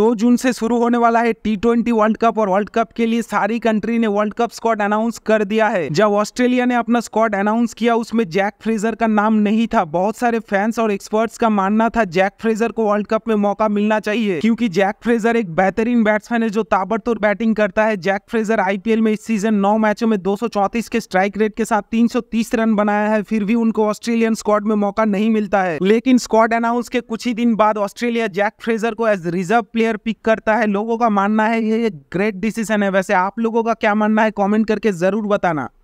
दो जून से शुरू होने वाला है टी ट्वेंटी वर्ल्ड कप और वर्ल्ड कप के लिए सारी कंट्री ने वर्ल्ड कप स्कॉड अनाउंस कर दिया है जब ऑस्ट्रेलिया ने अपना स्कॉड अनाउंस किया उसमें जैक फ्रेजर का नाम नहीं था बहुत सारे फैंस और एक्सपर्ट्स का मानना था जैक फ्रेजर को वर्ल्ड कप में मौका मिलना चाहिए क्योंकि जैक फ्रेजर एक बेहतरीन बैट्समैन है जो ताबड़तोड़ बैटिंग करता है जैक फ्रेजर आईपीएल में इस सीजन नौ मैचों में दो के स्ट्राइक रेट के साथ तीन रन बनाया है फिर भी उनको ऑस्ट्रेलियन स्क्वाड में मौका नहीं मिलता है लेकिन स्क्वाड अनाउंस के कुछ ही दिन बाद ऑस्ट्रेलिया जैक फ्रेजर को as reserve player player pick करता है लोगों का मानना है ये ग्रेट डिसीजन है वैसे आप लोगों का क्या मानना है कमेंट करके ज़रूर बताना